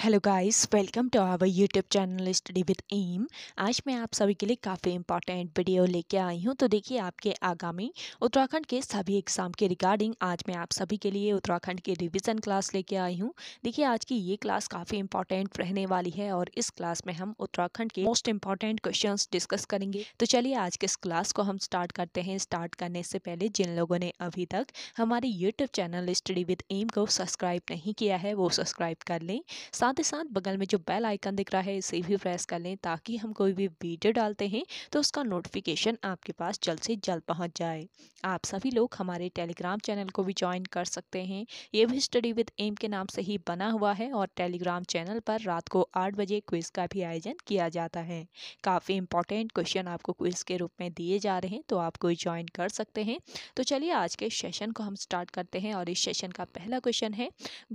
Hello guys welcome to our YouTube channel study with M आज मैं आप सभी के लिए काफ़ी इंपॉर्टेंट वीडियो लेके आई हूं तो देखिए आपके आगामी उत्तराखंड के सभी एग्ज़ाम के रिगार्डिंग आज मैं आप सभी के लिए उत्तराखंड के रिवीजन क्लास लेके आई हूं देखिए आज की ये क्लास काफ़ी इंपॉर्टेंट रहने वाली है और इस क्लास में हम उत्तराखंड के मोस्ट इंपॉर्टेंट क्वेश्चन डिस्कस करेंगे तो चलिए आज के इस क्लास को हम स्टार्ट करते हैं स्टार्ट करने से पहले जिन लोगों ने अभी तक हमारे YouTube channel study with M को सब्सक्राइब नहीं किया है वो सब्सक्राइब कर लें साथ ही साथ बगल में जो बेल आइकन दिख रहा है इसे भी प्रेस कर लें ताकि हम कोई भी वीडियो डालते हैं तो उसका नोटिफिकेशन आपके पास जल्द से जल्द पहुँच जाए आप सभी लोग हमारे टेलीग्राम चैनल को भी ज्वाइन कर सकते हैं ये भी स्टडी विद एम के नाम से ही बना हुआ है और टेलीग्राम चैनल पर रात को आठ बजे क्विज़ का भी आयोजन किया जाता है काफ़ी इंपॉर्टेंट क्वेश्चन आपको क्विज़ के रूप में दिए जा रहे हैं तो आप कोई ज्वाइन कर सकते हैं तो चलिए आज के सेशन को हम स्टार्ट करते हैं और इस सेशन का पहला क्वेश्चन है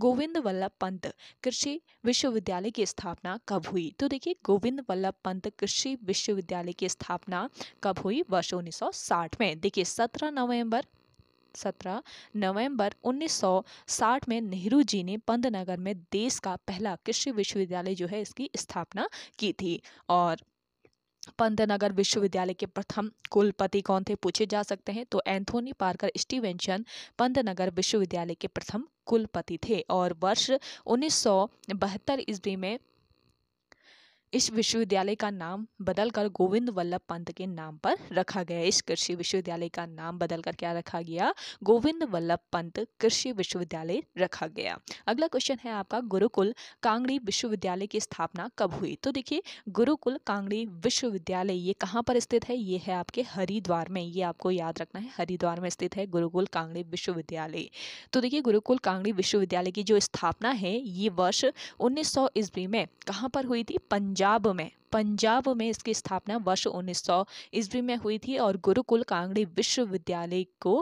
गोविंद वल्लभ पंत कृषि विश्वविद्यालय की स्थापना कब हुई तो देखिए गोविंद वल्लभ पंत कृषि विश्वविद्यालय की स्थापना कब हुई वर्ष 1960 में देखिए 17 नवंबर 17 नवंबर 1960 में नेहरू जी ने पंतनगर में देश का पहला कृषि विश्वविद्यालय जो है इसकी स्थापना की थी और पंतनगर विश्वविद्यालय के प्रथम कुलपति कौन थे पूछे जा सकते हैं तो एंथोनी पार्कर स्टीवेंशन पंतनगर विश्वविद्यालय के प्रथम कुलपति थे और वर्ष उन्नीस ईस्वी में इस विश्वविद्यालय का नाम बदलकर गोविंद वल्लभ पंत के नाम पर रखा गया इस कृषि विश्वविद्यालय का नाम बदलकर क्या रखा गया गोविंद वल्लभ पंत कृषि विश्वविद्यालय रखा गया अगला क्वेश्चन है आपका गुरुकुल कांगड़ी विश्वविद्यालय की स्थापना कब हुई तो देखिए गुरुकुल कांगड़ी विश्वविद्यालय ये कहाँ पर स्थित है ये है आपके हरिद्वार में ये आपको याद रखना है हरिद्वार में स्थित है गुरुकुल कांगड़ी विश्वविद्यालय तो देखिए गुरुकुल कांगड़ी विश्वविद्यालय की जो स्थापना है ये वर्ष उन्नीस ईस्वी में कहाँ पर हुई थी पंजाब में पंजाब में इसकी स्थापना वर्ष उन्नीस सौ ईस्वी में हुई थी और गुरुकुल कांगड़ी विश्वविद्यालय को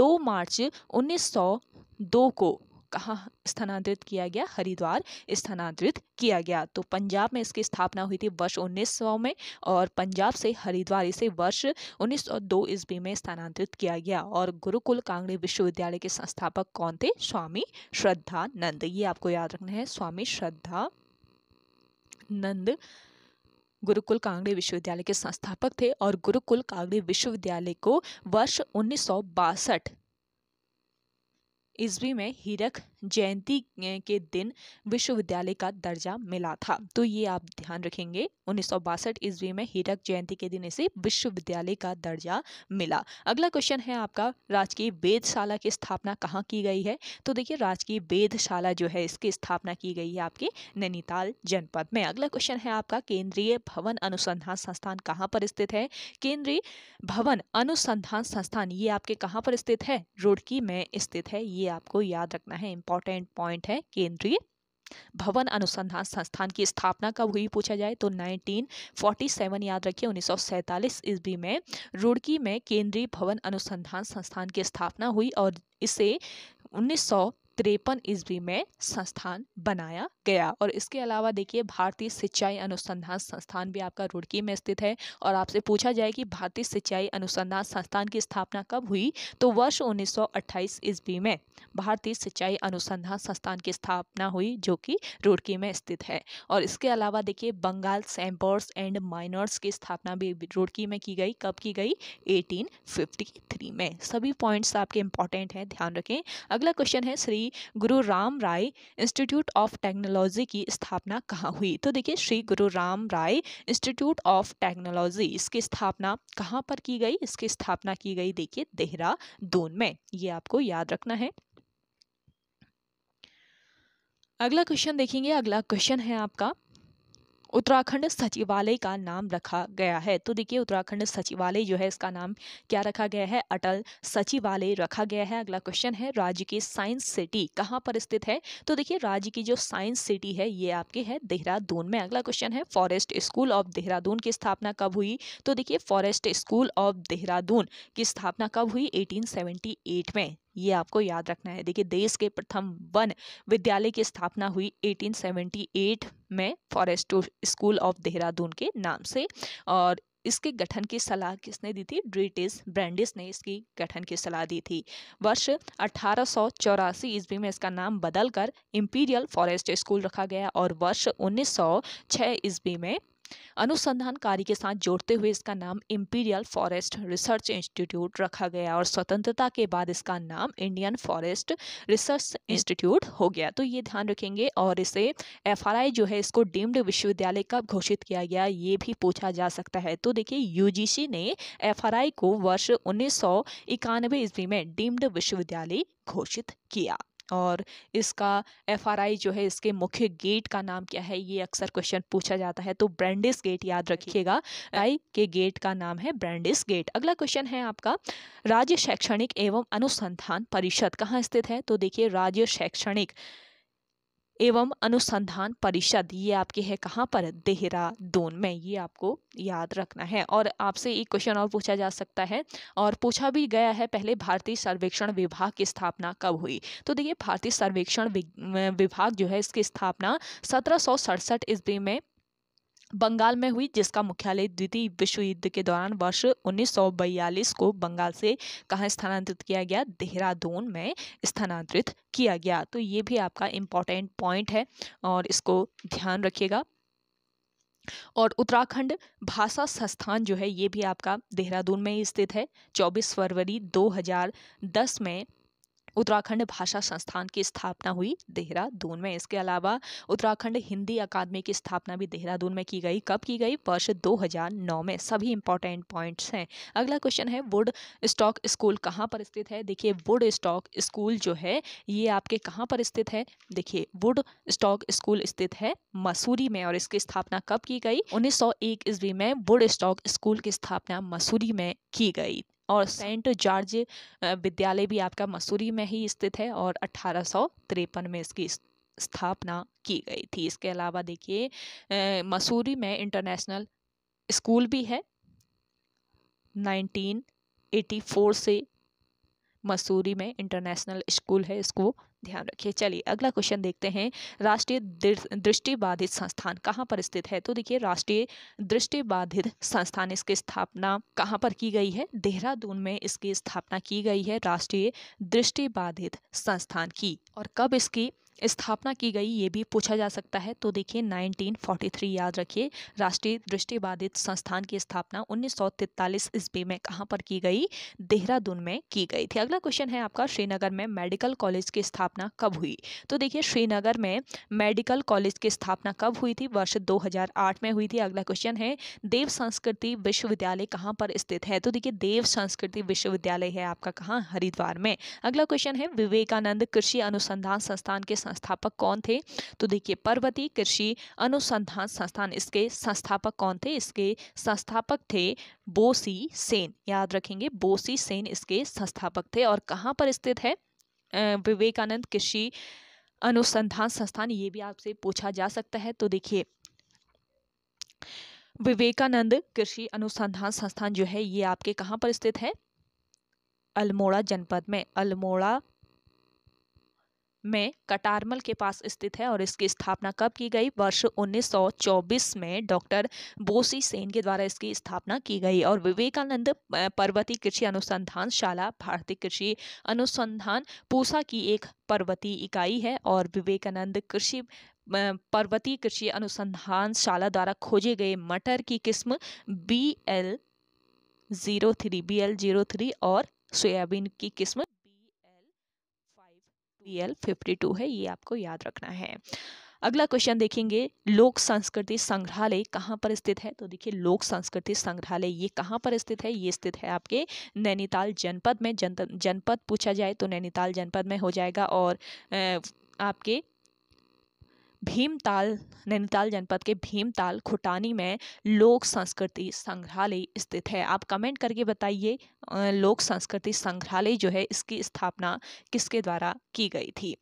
2 मार्च 1902 को कहाँ स्थानांतरित किया गया हरिद्वार स्थानांतरित किया गया तो पंजाब में इसकी स्थापना हुई थी वर्ष 1900 में और पंजाब से हरिद्वार इसे वर्ष 1902 ईस्वी में स्थानांतरित किया गया और गुरुकुल कांगड़ी विश्वविद्यालय के संस्थापक कौन थे स्वामी श्रद्धानंद ये आपको याद रखना है स्वामी श्रद्धा नंद गुरुकुल कांगड़े विश्वविद्यालय के संस्थापक थे और गुरुकुल कांगड़े विश्वविद्यालय को वर्ष उन्नीस ईस्वी में हीरक जयंती के दिन विश्वविद्यालय का दर्जा मिला था तो ये आप ध्यान रखेंगे उन्नीस सौ बासठ ईस्वी में हीरक जयंती के दिन इसे विश्वविद्यालय का दर्जा मिला अगला क्वेश्चन है आपका राजकीय वेदशाला की स्थापना कहाँ की गई है तो देखिए राजकीय वेदशाला जो है इसकी स्थापना की गई है आपके नैनीताल जनपद में अगला क्वेश्चन है आपका केंद्रीय भवन अनुसंधान संस्थान कहाँ पर स्थित है केंद्रीय भवन अनुसंधान संस्थान ये आपके कहाँ पर स्थित है रुड़की में स्थित है ये आपको याद रखना है इंपॉर्टेंट इंपॉर्टेंट पॉइंट है केंद्रीय भवन अनुसंधान संस्थान की स्थापना कब हुई पूछा जाए तो 1947 याद रखिए उन्नीस सौ ईस्वी में रुड़की में केंद्रीय भवन अनुसंधान संस्थान की स्थापना हुई और इसे उन्नीस तिरपन ईस्वी में संस्थान बनाया गया और इसके अलावा देखिए भारतीय सिंचाई अनुसंधान संस्थान भी आपका रुड़की में स्थित है और आपसे पूछा जाए कि भारतीय सिंचाई अनुसंधान संस्थान की स्थापना कब हुई तो वर्ष 1928 ईस्वी में भारतीय सिंचाई अनुसंधान संस्थान की स्थापना हुई जो कि रुड़की में स्थित है और इसके अलावा देखिए बंगाल सैम्पर्स एंड माइनर्स की स्थापना भी रुड़की में की गई कब की गई एटीन में सभी पॉइंट्स आपके इंपॉर्टेंट हैं ध्यान रखें अगला क्वेश्चन है Shri Shri Guru Ram Rai Institute of Technology की स्थापना कहाँ हुई तो देखिए Shri Guru Ram Rai Institute of Technology इसकी स्थापना कहाँ पर की गई इसकी स्थापना की गई देखिए देहरादून में ये आपको याद रखना है अगला क्वेश्चन देखेंगे अगला क्वेश्चन है आपका उत्तराखंड सचिवालय का नाम रखा गया है तो देखिए उत्तराखंड सचिवालय जो है इसका नाम क्या रखा गया है अटल सचिवालय रखा गया है अगला क्वेश्चन है राज्य की साइंस सिटी कहाँ पर स्थित है तो देखिए राज्य की जो साइंस सिटी है ये आपके है देहरादून में अगला क्वेश्चन है फॉरेस्ट स्कूल ऑफ देहरादून की स्थापना कब हुई तो देखिए फॉरेस्ट स्कूल ऑफ देहरादून की स्थापना कब हुई एटीन में ये आपको याद रखना है देखिए देश के प्रथम वन विद्यालय की स्थापना हुई 1878 में फॉरेस्ट स्कूल ऑफ देहरादून के नाम से और इसके गठन की सलाह किसने दी थी ब्रिटिश ब्रांडिस ने इसकी गठन की सलाह दी थी वर्ष अठारह ईस्वी में इसका नाम बदलकर इंपीरियल फॉरेस्ट स्कूल रखा गया और वर्ष 1906 ईस्वी में अनुसंधान कार्य के साथ जोड़ते हुए इसका नाम इम्पीरियल फॉरेस्ट रिसर्च इंस्टीट्यूट रखा गया और स्वतंत्रता के बाद इसका नाम इंडियन फॉरेस्ट रिसर्च इंस्टीट्यूट हो गया तो ये ध्यान रखेंगे और इसे एफ जो है इसको डीम्ड विश्वविद्यालय कब घोषित किया गया ये भी पूछा जा सकता है तो देखिए यूजीसी ने एफ को वर्ष उन्नीस सौ इक्यानवे ईस्वी में डीम्ड विश्वविद्यालय घोषित किया और इसका एफ आर आई जो है इसके मुख्य गेट का नाम क्या है ये अक्सर क्वेश्चन पूछा जाता है तो ब्रांडिस गेट याद रखिएगा आई हाँ। के गेट का नाम है ब्रांडिस गेट अगला क्वेश्चन है आपका राज्य शैक्षणिक एवं अनुसंधान परिषद कहाँ स्थित है तो देखिए राज्य शैक्षणिक एवं अनुसंधान परिषद ये आपके है कहाँ पर देहरादून में ये आपको याद रखना है और आपसे एक क्वेश्चन और पूछा जा सकता है और पूछा भी गया है पहले भारतीय सर्वेक्षण विभाग की स्थापना कब हुई तो देखिए भारतीय सर्वेक्षण विभाग जो है इसकी स्थापना सत्रह सौ ईस्वी में बंगाल में हुई जिसका मुख्यालय द्वितीय विश्व युद्ध के दौरान वर्ष 1942 को बंगाल से कहाँ स्थानांतरित किया गया देहरादून में स्थानांतरित किया गया तो ये भी आपका इम्पॉर्टेंट पॉइंट है और इसको ध्यान रखिएगा और उत्तराखंड भाषा संस्थान जो है ये भी आपका देहरादून में स्थित है 24 फरवरी 2010 में उत्तराखंड भाषा संस्थान की स्थापना हुई देहरादून में इसके अलावा उत्तराखंड हिंदी अकादमी की स्थापना भी देहरादून में की गई कब की गई वर्ष 2009 में सभी इंपॉर्टेंट पॉइंट्स हैं अगला क्वेश्चन है वुड स्टॉक स्कूल कहाँ पर स्थित है देखिए वुड स्टॉक स्कूल जो है ये आपके कहाँ पर स्थित है देखिए वुड स्टॉक स्कूल स्थित है मसूरी में और इसकी स्थापना कब की गई उन्नीस ईस्वी में वुड स्टॉक स्कूल की स्थापना मसूरी में की गई और सेंट जॉर्ज विद्यालय भी आपका मसूरी में ही स्थित है और अठारह में इसकी स्थापना की गई थी इसके अलावा देखिए मसूरी में इंटरनेशनल स्कूल भी है 1984 से मसूरी में इंटरनेशनल स्कूल है इसको ध्यान रखिए चलिए अगला क्वेश्चन देखते हैं राष्ट्रीय दृष्टिबाधित संस्थान कहाँ पर स्थित है तो देखिए राष्ट्रीय दृष्टिबाधित संस्थान इसकी स्थापना कहाँ पर की गई है देहरादून में इसकी स्थापना की गई है राष्ट्रीय दृष्टिबाधित संस्थान की और कब इसकी स्थापना की गई ये भी पूछा जा सकता है तो देखिए 1943 याद रखिए राष्ट्रीय दृष्टिबाधित संस्थान की स्थापना 1943 ईस्वी में कहाँ पर की गई देहरादून में की गई थी अगला क्वेश्चन है आपका श्रीनगर में मेडिकल कॉलेज की स्थापना कब हुई तो देखिए श्रीनगर में मेडिकल कॉलेज की स्थापना कब हुई थी वर्ष दो में हुई थी अगला क्वेश्चन है देव संस्कृति विश्वविद्यालय कहाँ पर स्थित है तो देखिए देव संस्कृति विश्वविद्यालय है आपका कहाँ हरिद्वार में अगला क्वेश्चन है विवेकानंद कृषि अनुसंधान संस्थान के संस्थापक कौन थे तो देखिए पर्वती कृषि अनुसंधान संस्थान इसके संस्थापक कौन थे इसके संस्थापक थे बोसी सेन याद रखेंगे बोसी सेन इसके संस्थापक थे और कहाँ पर स्थित है विवेकानंद कृषि अनुसंधान संस्थान ये भी आपसे पूछा जा सकता है तो देखिए विवेकानंद कृषि अनुसंधान संस्थान जो है ये आपके कहाँ पर स्थित है अल्मोड़ा जनपद में अल्मोड़ा में कटारमल के पास स्थित है और इसकी स्थापना कब की गई वर्ष 1924 में डॉक्टर बोसी सेन के द्वारा इसकी स्थापना की गई और विवेकानंद पर्वती कृषि अनुसंधान शाला भारतीय कृषि अनुसंधान पूसा की एक पर्वती इकाई है और विवेकानंद कृषि पर्वती कृषि अनुसंधान शाला द्वारा खोजे गए मटर की किस्म B L zero three B L zero three और सोयाबीन की किस्म बी एल फिफ्टी टू है ये आपको याद रखना है अगला क्वेश्चन देखेंगे लोक संस्कृति संग्रहालय कहाँ पर स्थित है तो देखिए लोक संस्कृति संग्रहालय ये कहाँ पर स्थित है ये स्थित है आपके नैनीताल जनपद में जनपद पूछा जाए तो नैनीताल जनपद में हो जाएगा और आपके भीमताल नैनीताल जनपद के भीमताल खुटानी में लोक संस्कृति संग्रहालय स्थित है आप कमेंट करके बताइए लोक संस्कृति संग्रहालय जो है इसकी स्थापना किसके द्वारा की गई थी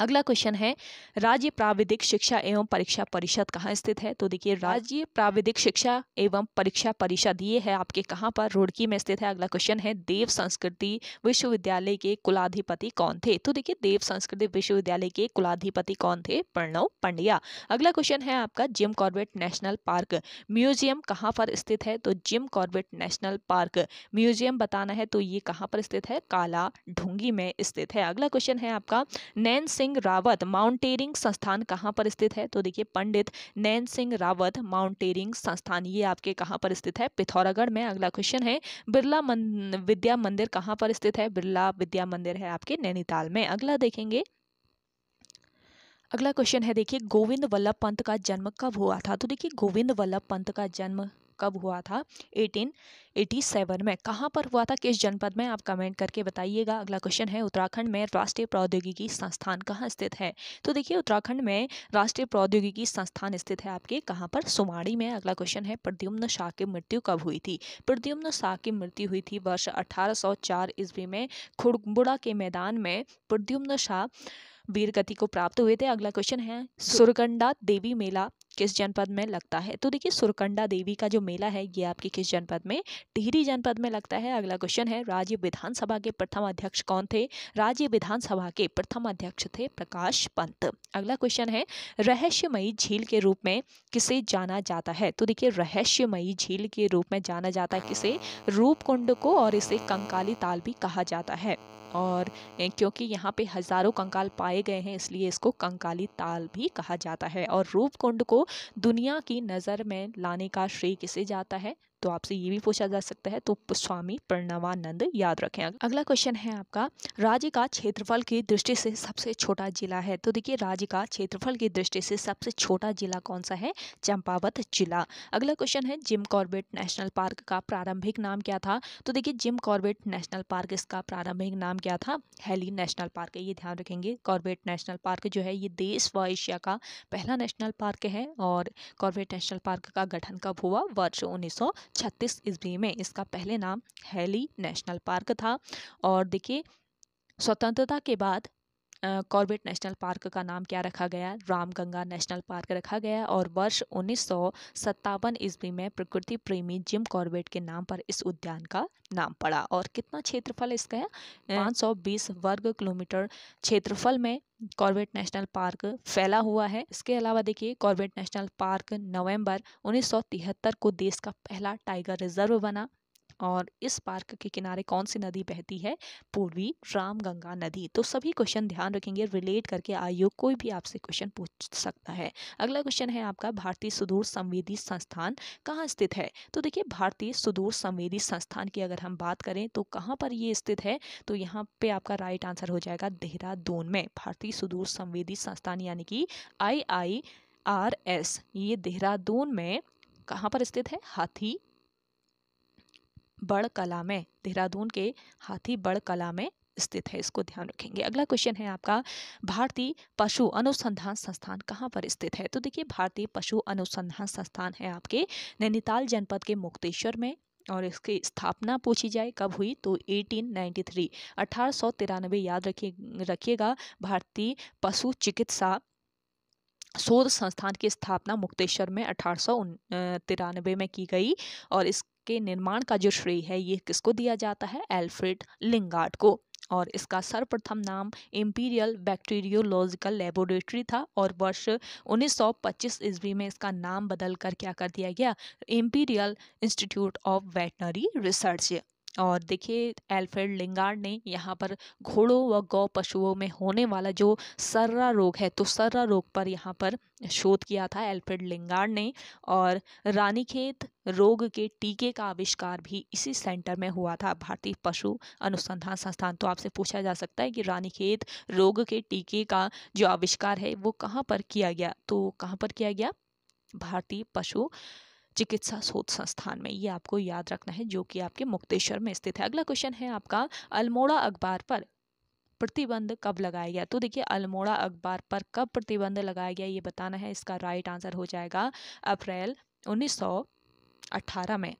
अगला क्वेश्चन है राज्य प्राविधिक शिक्षा एवं परीक्षा परिषद कहाँ स्थित है तो देखिए राज्य प्राविधिक शिक्षा एवं परीक्षा परिषद ये है आपके कहाँ पर रुड़की में स्थित है अगला क्वेश्चन है देव संस्कृति विश्वविद्यालय के कुलाधिपति कौन थे तो देखिए देव संस्कृति विश्वविद्यालय के कुलाधिपति कौन थे प्रणव पंड्या अगला क्वेश्चन है आपका Jim Corbett National Park Museum कहाँ पर स्थित है तो Jim Corbett National Park Museum बताना है तो ये कहाँ पर स्थित है काला ढूंगी में स्थित है अगला क्वेश्चन है आपका नैन सिंह रावत माउंटेरिंग संस्थान कहाँ पर स्थित है तो देखिए पंडित नैन सिंह रावत माउंटेनियरिंग संस्थान ये आपके कहाँ पर स्थित है पिथौरागढ़ में अगला क्वेश्चन है बिरला मन, विद्या मंदिर कहाँ पर स्थित है बिरला विद्या मंदिर है आपके नैनीताल में अगला देखेंगे अगला क्वेश्चन है देखिए गोविंद वल्लभ पंत का जन्म कब हुआ था तो देखिए गोविंद वल्लभ पंत का जन्म कब हुआ था 1887 में कहाँ पर हुआ था किस जनपद में आप कमेंट करके बताइएगा अगला क्वेश्चन है उत्तराखंड में राष्ट्रीय प्रौद्योगिकी संस्थान कहाँ स्थित है तो देखिए उत्तराखंड में राष्ट्रीय प्रौद्योगिकी संस्थान स्थित है आपके कहाँ पर सुमाड़ी में अगला क्वेश्चन है प्रद्युम्न शाह की मृत्यु कब हुई थी प्रद्युम्न शाह की मृत्यु हुई थी वर्ष अठारह ईस्वी में खुड़बुड़ा के मैदान में प्रद्युम्न शाह वीरगति को प्राप्त हुए थे अगला क्वेश्चन है सुरगंडा देवी मेला किस जनपद में लगता है तो देखिए सुरकंडा देवी का जो मेला है ये आपके किस जनपद में टिहरी जनपद में लगता है अगला क्वेश्चन है राज्य विधानसभा के प्रथम अध्यक्ष कौन थे राज्य विधानसभा के प्रथम अध्यक्ष थे प्रकाश पंत अगला क्वेश्चन है रहस्यमयी झील के रूप में किसे जाना जाता है तो देखिए रहस्यमयी झील के रूप में जाना जाता है किसे हाँ। रूपकुंड को और इसे कंकाली ताल भी कहा जाता है और क्योंकि यहाँ पे हज़ारों कंकाल पाए गए हैं इसलिए इसको कंकाली ताल भी कहा जाता है और रूपकुंड को दुनिया की नज़र में लाने का श्रेय किसे जाता है तो आपसे ये भी पूछा जा सकता है तो स्वामी प्रणवानंद याद रखें अगला क्वेश्चन है आपका राज्य का क्षेत्रफल की दृष्टि से सबसे छोटा जिला है तो देखिए राज्य का क्षेत्रफल की दृष्टि से सबसे छोटा जिला कौन सा है चंपावत जिला अगला क्वेश्चन है जिम कॉर्बेट नेशनल पार्क का प्रारंभिक नाम क्या था तो देखिए जिम कॉर्बेट नेशनल पार्क इसका प्रारंभिक नाम क्या था हेली नेशनल पार्क ये ध्यान रखेंगे कॉर्बेट नेशनल पार्क जो है ये देश व एशिया का पहला नेशनल पार्क है और कॉर्बेट नेशनल पार्क का गठन कब हुआ वर्ष उन्नीस छत्तीस ईस्वी में इसका पहले नाम हैली नेशनल पार्क था और देखिए स्वतंत्रता के बाद कॉर्बेट नेशनल पार्क का नाम क्या रखा गया रामगंगा नेशनल पार्क रखा गया और वर्ष उन्नीस ईस्वी में प्रकृति प्रेमी जिम कॉर्बेट के नाम पर इस उद्यान का नाम पड़ा और कितना क्षेत्रफल इसका है 520 वर्ग किलोमीटर क्षेत्रफल में कॉर्बेट नेशनल पार्क फैला हुआ है इसके अलावा देखिए कॉर्बेट नेशनल पार्क नवंबर 1973 को देश का पहला टाइगर रिजर्व बना और इस पार्क के किनारे कौन सी नदी बहती है पूर्वी रामगंगा नदी तो सभी क्वेश्चन ध्यान रखेंगे रिलेट करके आयोग कोई भी आपसे क्वेश्चन पूछ सकता है अगला क्वेश्चन है आपका भारतीय सुदूर संवेदी संस्थान कहाँ स्थित है तो देखिए भारतीय सुदूर संवेदी संस्थान की अगर हम बात करें तो कहाँ पर ये स्थित है तो यहाँ पे आपका राइट आंसर हो जाएगा देहरादून में भारतीय सुदूर संवेदी संस्थान यानी कि आई आई आर एस ये देहरादून में कहाँ पर स्थित है हाथी बड़ कला में देहरादून के हाथी बड़ कला में स्थित है इसको ध्यान रखेंगे अगला क्वेश्चन है आपका भारतीय पशु अनुसंधान संस्थान कहाँ पर स्थित है तो देखिए भारतीय पशु अनुसंधान संस्थान है आपके नैनीताल जनपद के मुक्तेश्वर में और इसकी स्थापना पूछी जाए कब हुई तो 1893 अठारह याद रखिए रखिएगा भारतीय पशु चिकित्सा शोध संस्थान की स्थापना मुक्तेश्वर में अठारह में की गई और इस के निर्माण का जो श्रेय है ये किसको दिया जाता है एल्फ्रेड लिंगार्ड को और इसका सर्वप्रथम नाम इम्पीरियल बैक्टीरियोलॉजिकल लेबोरेटरी था और वर्ष 1925 ईस्वी में इसका नाम बदल कर क्या कर दिया गया Imperial Institute of Veterinary Research और देखिए एल्फ्रेड लिंगार्ड ने यहाँ पर घोड़ों व गौ पशुओं में होने वाला जो सर्रा रोग है तो सर्रा रोग पर यहाँ पर शोध किया था एल्फ्रेड लिंगार्ड ने और रानीखेत रोग के टीके का आविष्कार भी इसी सेंटर में हुआ था भारतीय पशु अनुसंधान संस्थान तो आपसे पूछा जा सकता है कि रानीखेत रोग के टीके का जो आविष्कार है वो कहाँ पर किया गया तो कहाँ पर किया गया भारतीय पशु चिकित्सा शोध संस्थान में ये आपको याद रखना है जो कि आपके मुक्तेश्वर में स्थित है अगला क्वेश्चन है आपका अल्मोड़ा अखबार पर प्रतिबंध कब लगाया गया तो देखिए अल्मोड़ा अखबार पर कब प्रतिबंध लगाया गया ये बताना है इसका राइट आंसर हो जाएगा अप्रैल 1918 में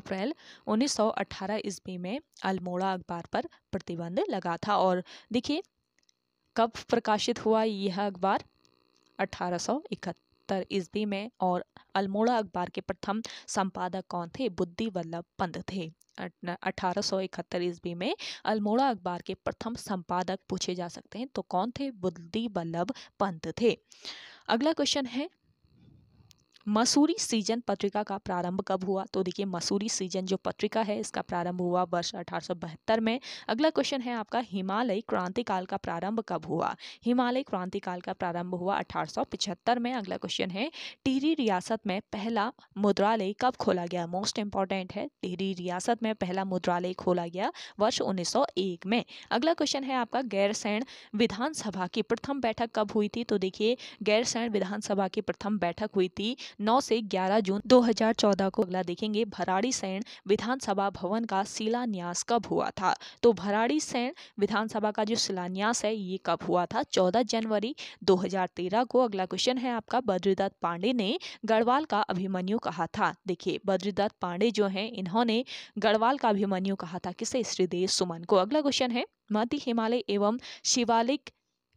अप्रैल 1918 ईस्वी में अल्मोड़ा अखबार पर प्रतिबंध लगा था और देखिए कब प्रकाशित हुआ यह अखबार अठारह सत्तर ईस्वी में और अल्मोड़ा अखबार के प्रथम संपादक कौन थे बुद्धि वल्लभ पंत थे अठारह सौ इकहत्तर ईस्वी में अल्मोड़ा अखबार के प्रथम संपादक पूछे जा सकते हैं तो कौन थे बुद्धि वल्लभ पंत थे अगला क्वेश्चन है मसूरी सीजन पत्रिका का प्रारंभ कब हुआ तो देखिए मसूरी सीजन जो पत्रिका है इसका प्रारंभ हुआ वर्ष अठारह में अगला क्वेश्चन है आपका हिमालय क्रांति काल का प्रारंभ कब हुआ हिमालय क्रांति काल का प्रारंभ हुआ अठारह में अगला क्वेश्चन है टिहरी रियासत में पहला मुद्रालय कब खोला गया मोस्ट इंपॉर्टेंट है टिहरी रियासत में पहला मुद्रालय खोला गया वर्ष उन्नीस में अगला क्वेश्चन है आपका गैरसैण विधानसभा की प्रथम बैठक कब हुई थी तो देखिए गैरसैण विधानसभा की प्रथम बैठक हुई थी नौ से ग्यारह जून 2014 को अगला देखेंगे भराड़ी सैन विधानसभा भवन का शिलान्यास कब हुआ था तो भराड़ी सैन विधानसभा का जो शिलान्यास है ये कब हुआ था 14 जनवरी 2013 को अगला क्वेश्चन है आपका बद्रीदत्त पांडे ने गढ़वाल का अभिमन्यु कहा था देखिए बद्रीदत्त पांडे जो हैं इन्होंने गढ़वाल का अभिमन्यु कहा था किसे श्रीदेव सुमन को अगला क्वेश्चन है मध्य हिमालय एवं शिवालिक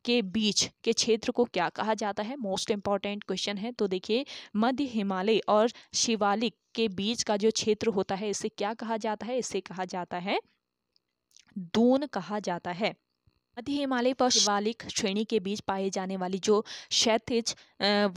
के बीच के क्षेत्र को क्या कहा जाता है मोस्ट इम्पॉर्टेंट क्वेश्चन है तो देखिए मध्य हिमालय और शिवालिक के बीच का जो क्षेत्र होता है इसे क्या कहा जाता है इसे कहा जाता है दून कहा जाता है मध्य हिमालय पर शिवालिक श्रेणी के बीच पाए जाने वाली जो क्षैतिज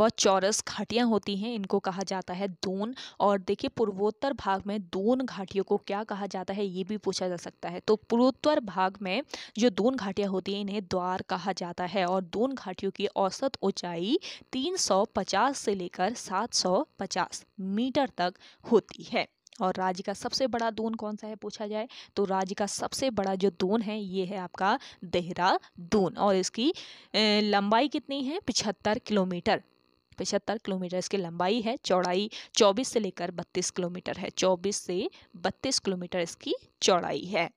व चौरस घाटियाँ होती हैं इनको कहा जाता है दून और देखिए पूर्वोत्तर भाग में दून घाटियों को क्या कहा जाता है ये भी पूछा जा सकता है तो पूर्वोत्तर भाग में जो दून घाटियाँ होती हैं इन्हें द्वार कहा जाता है और दून घाटियों की औसत ऊँचाई तीन से लेकर सात मीटर तक होती है और राज्य का सबसे बड़ा दून कौन सा है पूछा जाए तो राज्य का सबसे बड़ा जो दून है ये है आपका देहरादून और इसकी लंबाई कितनी है पिछहत्तर किलोमीटर पचहत्तर किलोमीटर इसकी लंबाई है चौड़ाई 24 से लेकर 32 किलोमीटर है 24 से 32 किलोमीटर इसकी चौड़ाई है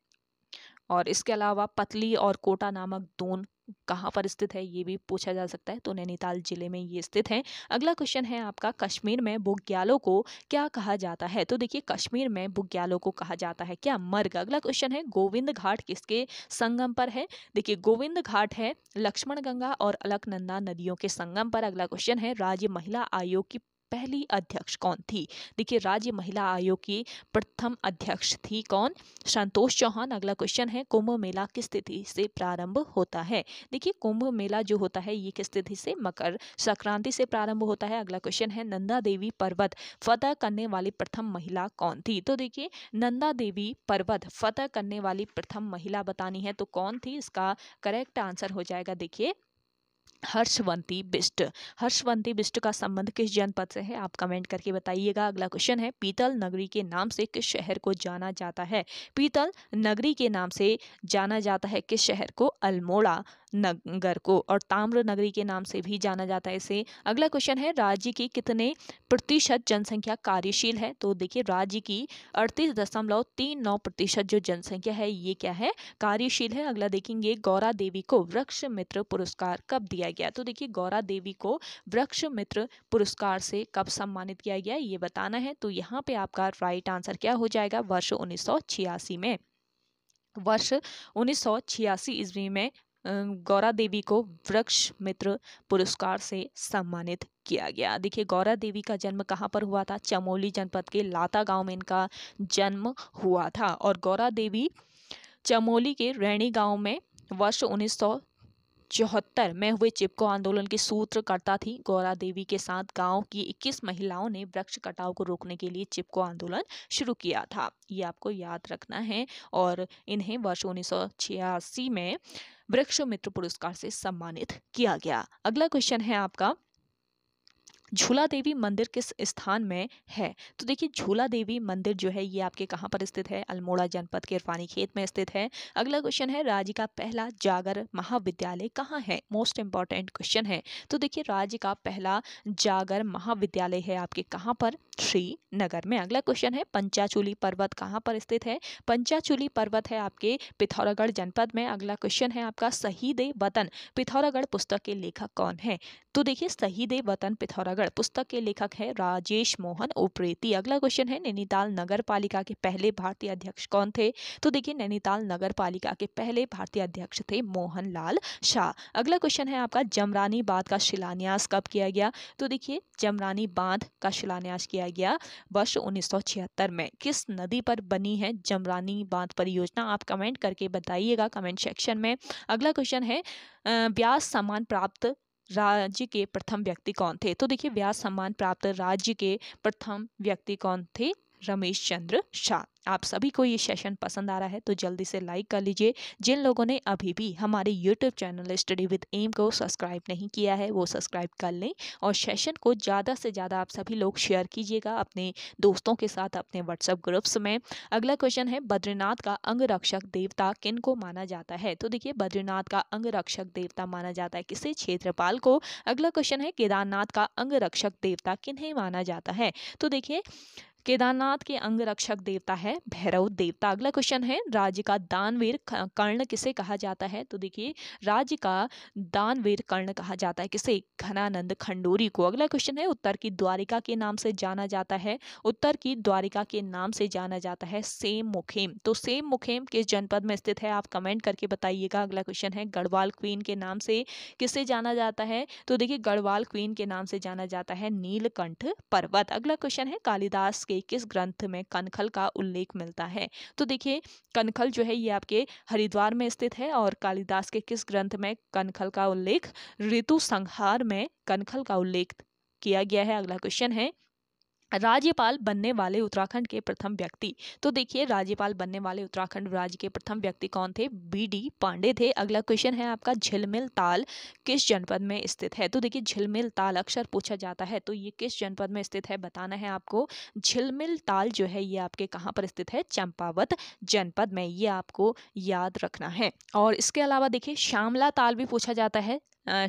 और इसके अलावा पतली और कोटा नामक दून कहाँ पर स्थित है ये भी पूछा जा सकता है तो नैनीताल जिले में ये स्थित है अगला क्वेश्चन है आपका कश्मीर में बुग्यालो को क्या कहा जाता है तो देखिए कश्मीर में बुग्यालो को कहा जाता है क्या मर्ग अगला क्वेश्चन है गोविंद घाट किसके संगम पर है देखिए गोविंद घाट है लक्ष्मण गंगा और अलकनंदा नदियों के संगम पर अगला क्वेश्चन है राज्य महिला आयोग की पहली अध्यक्ष कौन थी देखिए राज्य महिला आयोग की प्रथम अध्यक्ष थी कौन संतोष चौहान अगला क्वेश्चन है कुंभ मेला किस तिथि से प्रारंभ होता है देखिए कुंभ मेला जो होता है ये किस तिथि से मकर संक्रांति से प्रारंभ होता है अगला क्वेश्चन है नंदा देवी पर्वत फतह करने वाली प्रथम महिला कौन थी तो देखिए नंदा देवी पर्वत फतह करने वाली प्रथम महिला बतानी है तो कौन थी इसका करेक्ट आंसर हो जाएगा देखिए हर्षवंती बिष्ट हर्षवंती बिष्ट का संबंध किस जनपद से है आप कमेंट करके बताइएगा अगला क्वेश्चन है पीतल नगरी के नाम से किस शहर को जाना जाता है पीतल नगरी के नाम से जाना जाता है किस शहर को अल्मोड़ा नगर को और ताम्र नगरी के नाम से भी जाना जाता है इसे अगला क्वेश्चन है राज्य की कितने प्रतिशत जनसंख्या कार्यशील है तो देखिए राज्य की अड़तीस दशमलव तीन नौ प्रतिशत जो जनसंख्या है ये क्या है कार्यशील है अगला देखेंगे गौरा देवी को वृक्ष मित्र पुरस्कार कब दिया गया तो देखिए गौरा देवी को वृक्ष मित्र पुरस्कार से कब सम्मानित किया गया ये बताना है तो यहाँ पे आपका राइट आंसर क्या हो जाएगा वर्ष उन्नीस में वर्ष उन्नीस सौ ईस्वी में गौरा देवी को वृक्ष मित्र पुरस्कार से सम्मानित किया गया देखिए गौरा देवी का जन्म कहाँ पर हुआ था चमोली जनपद के लाता गांव में इनका जन्म हुआ था और गौरा देवी चमोली के रैणी गांव में वर्ष उन्नीस चौहत्तर में हुए चिपको आंदोलन की सूत्रकर्ता थी गौरा देवी के साथ गांव की 21 महिलाओं ने वृक्ष कटाव को रोकने के लिए चिपको आंदोलन शुरू किया था ये आपको याद रखना है और इन्हें वर्ष उन्नीस में वृक्ष मित्र पुरस्कार से सम्मानित किया गया अगला क्वेश्चन है आपका झूला देवी मंदिर किस स्थान में है तो देखिए झूला देवी मंदिर जो है ये आपके कहाँ पर स्थित है अल्मोड़ा जनपद के इरफानी खेत में स्थित है अगला क्वेश्चन है राज्य का पहला जागर महाविद्यालय कहाँ है मोस्ट इंपॉर्टेंट क्वेश्चन है तो देखिए राज्य का पहला जागर महाविद्यालय है आपके कहाँ पर श्रीनगर में अगला क्वेश्चन है पंचाचूली पर्वत कहाँ पर स्थित है पंचाचूली पर्वत है आपके पिथौरागढ़ जनपद में अगला क्वेश्चन है आपका शहीद वतन पिथौरागढ़ पुस्तक के लेखक कौन है तो देखिए शहीद वतन पिथौरागढ़ नगर पुस्तक के लेखक है राजेश मोहन उप्रेती अगला क्वेश्चन है नैनीताल नगर पालिका के पहले भारतीय अध्यक्ष कौन थे तो देखिए नैनीताल नगर पालिका के पहले भारतीय अध्यक्ष थे मोहन लाल शाह अगला क्वेश्चन है आपका जमरानी बांध का शिलान्यास कब किया गया तो देखिए जमरानी बांध का शिलान्यास किया गया वर्ष उन्नीस में किस नदी पर बनी है जमरानी बांध परियोजना आप कमेंट करके बताइएगा कमेंट सेक्शन में अगला क्वेश्चन है ब्यास सम्मान प्राप्त राज्य के प्रथम व्यक्ति कौन थे तो देखिए व्यास सम्मान प्राप्त राज्य के प्रथम व्यक्ति कौन थे रमेश चंद्र शाह आप सभी को ये सेशन पसंद आ रहा है तो जल्दी से लाइक कर लीजिए जिन लोगों ने अभी भी हमारे YouTube channel study with M को सब्सक्राइब नहीं किया है वो सब्सक्राइब कर लें और सेशन को ज़्यादा से ज़्यादा आप सभी लोग शेयर कीजिएगा अपने दोस्तों के साथ अपने व्हाट्सएप ग्रुप्स में अगला क्वेश्चन है बद्रीनाथ का अंग रक्षक देवता किन को माना जाता है तो देखिए बद्रीनाथ का अंग रक्षक देवता माना जाता है किसे क्षेत्रपाल को अगला क्वेश्चन है केदारनाथ का अंग रक्षक देवता किन्हें माना जाता है तो देखिए केदारनाथ के अंगरक्षक देवता है भैरव देवता अगला क्वेश्चन है राज्य का दानवीर कर्ण किसे कहा जाता है तो देखिए राज्य का दानवीर कर्ण कहा जाता है किसे घनानंद खंडूरी को अगला क्वेश्चन है उत्तर की द्वारिका के नाम से जाना जाता है उत्तर की द्वारिका के नाम से जाना जाता है सेम मुखेम तो सेम मुखेम किस जनपद में स्थित है आप कमेंट करके बताइएगा अगला क्वेश्चन है गढ़वाल क्वीन के नाम से किसे जाना जाता है तो देखिए गढ़वाल क्वीन के नाम से जाना जाता है नीलकंठ पर्वत अगला क्वेश्चन है कालिदास के किस ग्रंथ में कनखल का उल्लेख मिलता है तो देखिए कनखल जो है ये आपके हरिद्वार में स्थित है और कालिदास के किस ग्रंथ में कनखल का उल्लेख ऋतु संहार में कनखल का उल्लेख किया गया है अगला क्वेश्चन है राज्यपाल बनने वाले उत्तराखंड के प्रथम व्यक्ति तो देखिए राज्यपाल बनने वाले उत्तराखंड राज्य के प्रथम व्यक्ति कौन थे बी डी पांडे थे अगला क्वेश्चन है आपका झिलमिल ताल किस जनपद में स्थित है तो देखिए झिलमिल ताल अक्सर पूछा जाता है तो ये किस जनपद में स्थित है बताना है आपको झिलमिल ताल जो है ये आपके कहाँ पर स्थित है चंपावत जनपद में ये आपको याद रखना है और इसके अलावा देखिए श्यामला ताल भी पूछा जाता है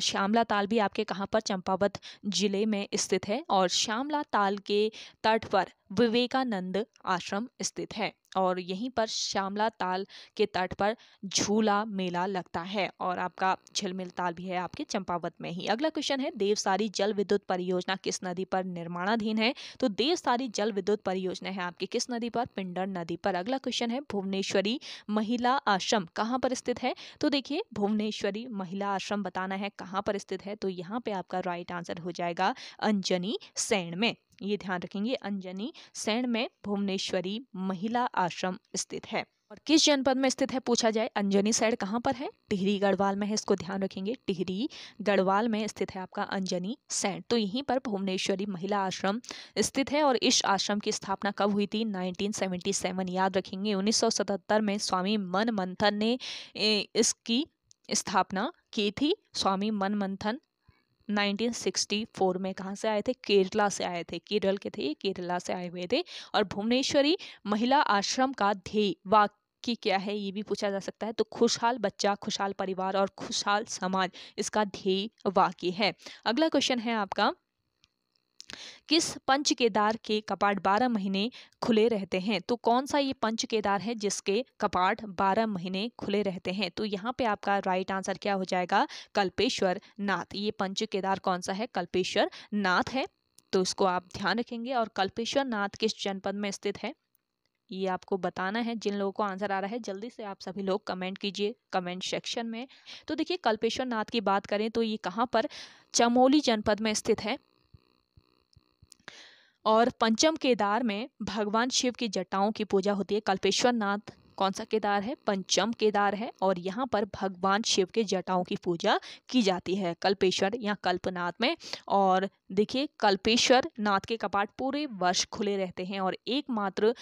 श्यामला ताल भी आपके कहाँ पर चंपावत ज़िले में स्थित है और श्यामला ताल के तट पर विवेकानंद आश्रम स्थित है और यहीं पर श्यामला ताल के तट पर झूला मेला लगता है और आपका झिलमिल ताल भी है आपके चंपावत में ही अगला क्वेश्चन है देवसारी जल विद्युत परियोजना किस नदी पर निर्माणाधीन है तो देवसारी जल विद्युत परियोजना है आपके किस नदी पर पिंडर नदी पर अगला क्वेश्चन है भुवनेश्वरी महिला आश्रम कहाँ पर स्थित है तो देखिए भुवनेश्वरी महिला आश्रम बताना है कहाँ पर स्थित है तो यहाँ पे आपका राइट आंसर हो जाएगा अंजनी सैन में ये ध्यान रखेंगे अंजनी सैण में भुवनेश्वरी महिला आश्रम स्थित है और किस जनपद में स्थित है पूछा जाए अंजनी सैड कहाँ पर है टिहरी गढ़वाल में है इसको ध्यान रखेंगे टिहरी गढ़वाल में स्थित है आपका अंजनी सैड तो यहीं पर भुवनेश्वरी महिला आश्रम स्थित है और इस आश्रम की स्थापना कब हुई थी 1977 याद रखेंगे 1977 में स्वामी मन मंथन ने इसकी स्थापना की थी स्वामी मन मंथन 1964 में कहाँ से आए थे केरला से आए थे केरल के थे ये केरला से आए हुए थे और भुवनेश्वरी महिला आश्रम का ध्येय वाक्य क्या है ये भी पूछा जा सकता है तो खुशहाल बच्चा खुशहाल परिवार और खुशहाल समाज इसका ध्येय वाक्य है अगला क्वेश्चन है आपका किस पंच केदार के कपाट बारह महीने खुले रहते हैं तो कौन सा ये पंच केदार है जिसके कपाट बारह महीने खुले रहते हैं तो यहाँ पे आपका राइट आंसर क्या हो जाएगा कल्पेश्वर नाथ ये पंच केदार कौन सा है कल्पेश्वर नाथ है तो इसको आप ध्यान रखेंगे और कल्पेश्वर नाथ किस जनपद में स्थित है ये आपको बताना है जिन लोगों को आंसर आ रहा है जल्दी से आप सभी लोग कमेंट कीजिए कमेंट सेक्शन में तो देखिए कल्पेश्वर नाथ की बात करें तो ये कहाँ पर चमोली जनपद में स्थित है और पंचम केदार में भगवान शिव की जटाओं की पूजा होती है कल्पेश्वर नाथ कौन सा केदार है पंचम केदार है और यहाँ पर भगवान शिव के जटाओं की पूजा की जाती है कल्पेश्वर या कल्पनाथ में और देखिए कल्पेश्वर नाथ के कपाट पूरे वर्ष खुले रहते हैं और एकमात्र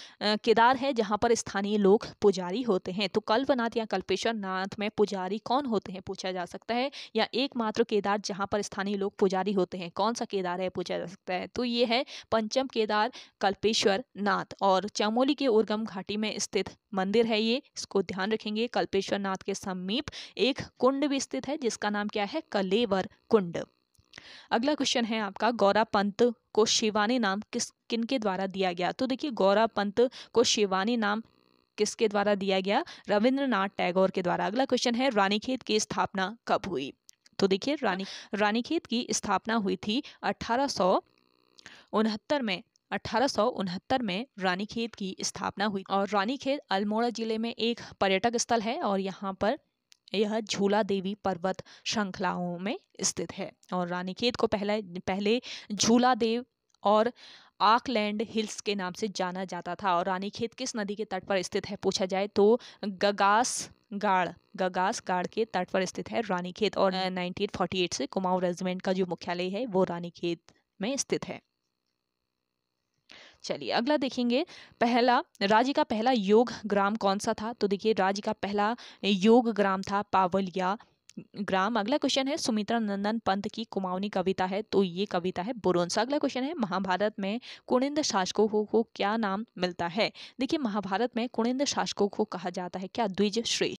केदार है जहाँ पर स्थानीय लोग पुजारी होते हैं तो कल्पनाथ या कल्पेश्वर नाथ में पुजारी कौन होते हैं पूछा जा सकता है या एकमात्र केदार जहाँ पर स्थानीय लोग पुजारी होते हैं कौन सा केदार है पूछा जा सकता है तो ये है पंचम केदार कल्पेश्वर नाथ और चमोली के उर्गम घाटी में स्थित मंदिर है ये इसको ध्यान रखेंगे कल्पेश्वर नाथ के समीप एक कुंड भी स्थित है जिसका नाम क्या है कलेवर कुंड अगला क्वेश्चन है आपका गौरा पंत को शिवानी नाम किस किन के द्वारा दिया गया तो देखिए गौरा पंत को शिवानी नाम किसके द्वारा दिया गया रविंद्रनाथ टैगोर के द्वारा अगला क्वेश्चन है रानीखेत की स्थापना कब हुई तो देखिए रानी रानीखेत की स्थापना हुई थी अठारह में अठारह में रानीखेत की स्थापना हुई और रानीखेत अल्मोड़ा जिले में एक पर्यटक स्थल है और यहाँ पर यह झूला देवी पर्वत श्रृंखलाओं में स्थित है और रानीखेत को पहला पहले झूला देव और आकलैंड हिल्स के नाम से जाना जाता था और रानीखेत किस नदी के तट पर स्थित है पूछा जाए तो गगास गाड़ गगास गाड़ के तट पर स्थित है रानीखेत और 1948 से कुमाऊं रेजिमेंट का जो मुख्यालय है वो रानीखेत में स्थित है चलिए अगला देखेंगे पहला राज्य का पहला योग ग्राम कौन सा था तो देखिए राज्य का पहला योग ग्राम था पावलिया ग्राम अगला क्वेश्चन है सुमित्रा नंदन पंत की कुमाऊनी कविता है तो ये कविता है बुरोंस अगला क्वेश्चन है महाभारत में कुणिंद शासकों को, को क्या नाम मिलता है देखिए महाभारत में कुणिंद शासकों को कहा जाता है क्या द्विज श्रेष्ठ